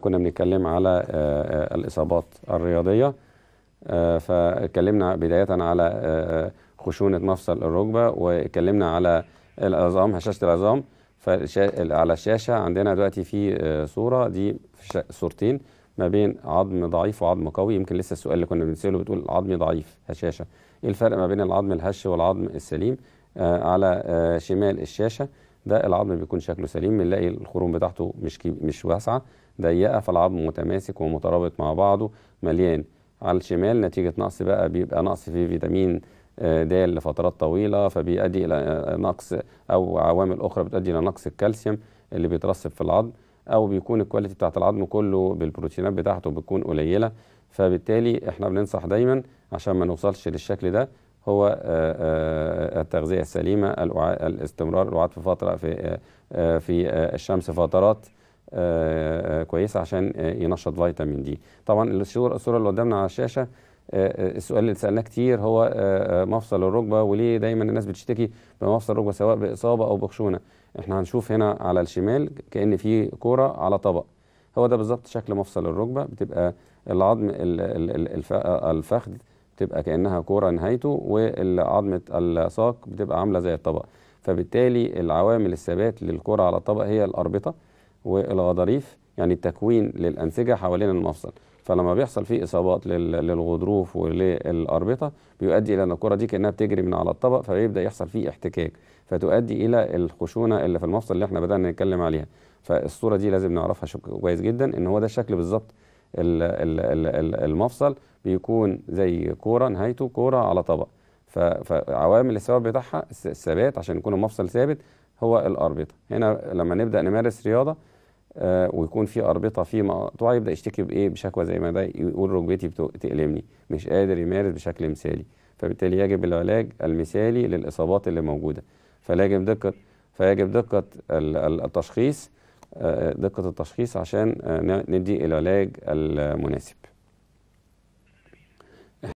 كنا بنتكلم على آه، آه، الإصابات الرياضية آه، فاتكلمنا بداية على خشونة مفصل الركبة واتكلمنا على العظام هشاشة العظام على الشاشة عندنا دلوقتي في صورة دي صورتين ما بين عظم ضعيف وعظم قوي يمكن لسه السؤال اللي كنا بنسأله بتقول العظم ضعيف هشاشة ايه الفرق ما بين العظم الهش والعظم السليم على شمال الشاشة ده العظم بيكون شكله سليم بنلاقي الخروم بتاعته مش مش واسعه ضيقه فالعظم متماسك ومترابط مع بعضه مليان على الشمال نتيجه نقص بقى بيبقى نقص في فيتامين آه، د لفترات طويله فبيؤدي الى نقص او عوامل اخرى بتؤدي الى نقص الكالسيوم اللي بيترسب في العظم او بيكون الكواليتي بتاعت العظم كله بالبروتينات بتاعته بتكون قليله فبالتالي احنا بننصح دايما عشان ما نوصلش للشكل ده هو آه، آه، التغذية السليمة الاستمرار الوعد في فترة في آه، في الشمس فترات كويسة عشان ينشط فيتامين دي طبعا الصورة اللي قدامنا على الشاشة السؤال اللي سالناه كتير هو مفصل الركبه وليه دايما الناس بتشتكي بمفصل الركبه سواء باصابه او بخشونه احنا هنشوف هنا على الشمال كان في كوره على طبق هو ده بالظبط شكل مفصل الركبه بتبقى العظم الفخذ تبقى كانها كوره نهايته وعظمه الساق بتبقى عامله زي الطبق فبالتالي العوامل الثبات للكرة على الطبق هي الأربطة والغضاريف يعني التكوين للأنسجة حوالين المفصل فلما بيحصل فيه إصابات للغضروف وللأربطة بيؤدي إلى أن الكرة دي كأنها بتجري من على الطبق فبيبدأ يحصل فيه احتكاك فتؤدي إلى الخشونة اللي في المفصل اللي احنا بدأنا نتكلم عليها فالصورة دي لازم نعرفها كويس جدا إن هو ده الشكل بالظبط المفصل بيكون زي كوره نهايته كوره على طبق فعوامل الثواب بتاعها الثبات عشان يكون المفصل ثابت هو الاربطه هنا لما نبدا نمارس رياضه آه، ويكون في اربطه في مقطوعه يبدا يشتكي بايه بشكوى زي ما ده يقول ركبتي بتألمني مش قادر يمارس بشكل مثالي فبالتالي يجب العلاج المثالي للاصابات اللي موجوده فلاجب دقه فيجب دقه التشخيص آه، دقة التشخيص عشان آه، ندي العلاج المناسب